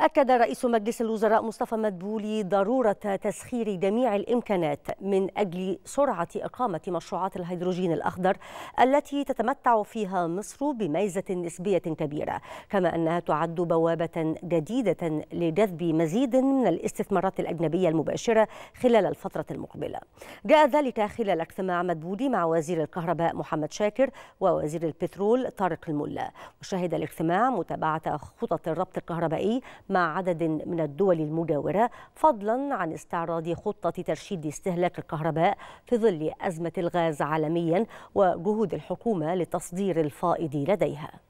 أكد رئيس مجلس الوزراء مصطفى مدبولي ضرورة تسخير جميع الإمكانات من أجل سرعة إقامة مشروعات الهيدروجين الأخضر التي تتمتع فيها مصر بميزة نسبية كبيرة كما أنها تعد بوابة جديدة لجذب مزيد من الاستثمارات الأجنبية المباشرة خلال الفترة المقبلة جاء ذلك خلال اجتماع مدبولي مع وزير الكهرباء محمد شاكر ووزير البترول طارق الملا وشهد الاجتماع متابعة خطط الربط الكهربائي مع عدد من الدول المجاورة فضلا عن استعراض خطة ترشيد استهلاك الكهرباء في ظل أزمة الغاز عالميا وجهود الحكومة لتصدير الفائض لديها